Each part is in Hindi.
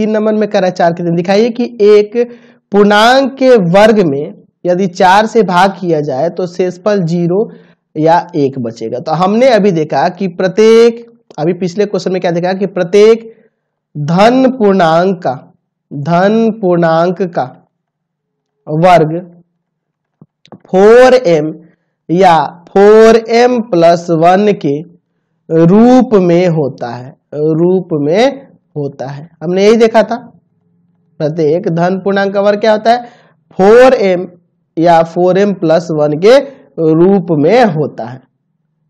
तीन नंबर में करा है चार के तीन दिखाइए कि एक पूर्णांक के वर्ग में यदि चार से भाग किया जाए तो शेषफल जीरो या एक बचेगा तो हमने अभी देखा कि प्रत्येक अभी पिछले क्वेश्चन में क्या देखा कि प्रत्येक धन पूर्णांक का धन पूर्णांक का वर्ग 4m या 4m प्लस वन के रूप में होता है रूप में होता है हमने यही देखा था प्रत्येक धन पूर्णांक वर्ग क्या होता है फोर एम या फोर एम प्लस वन के रूप में होता है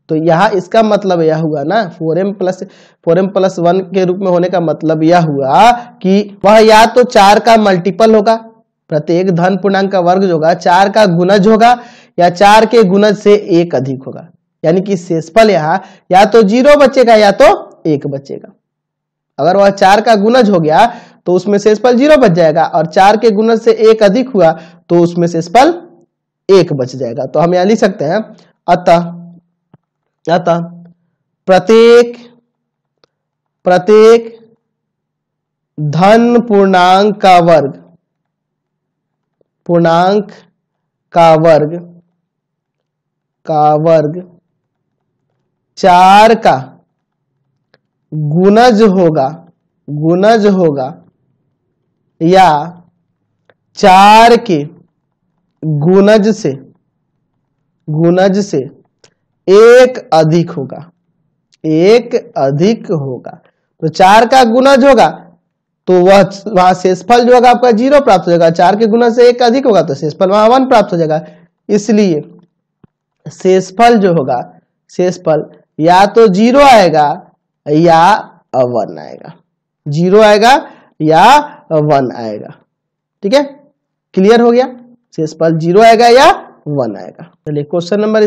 तो यहाँ इसका मतलब यह हुआ ना four M plus four M plus one के रूप में होने का मतलब यह हुआ कि वह या तो चार का मल्टीपल होगा प्रत्येक धन पूर्णांक का वर्ग जो होगा चार का गुणज होगा या चार के गुणज से एक अधिक होगा यानी कि शेषफल यहाँ या तो जीरो बचेगा या तो एक बचेगा अगर वह चार का गुणज हो गया तो उसमें शेषफल जीरो बच जाएगा और चार के गुनज से एक अधिक हुआ तो उसमें शेषफल एक बच जाएगा तो हम यहां लिख सकते हैं अतः अतः प्रत्येक प्रत्येक धन पूर्णांक का वर्ग पूर्णांक का वर्ग का वर्ग चार का गुनज होगा गुनज होगा या चार के गुणज से गुणज से एक अधिक होगा एक अधिक होगा तो चार का गुणज होगा तो वह वहां शेषफल जो होगा आपका जीरो प्राप्त हो जाएगा चार के गुना से एक अधिक होगा तो शेषफल वहां वन प्राप्त हो जाएगा इसलिए शेषफल जो होगा शेषफल या तो जीरो आएगा या वन आएगा जीरो आएगा या वन आएगा ठीक है क्लियर हो गया शेषफल जीरो आएगा या वन आएगा चलिए तो क्वेश्चन नंबर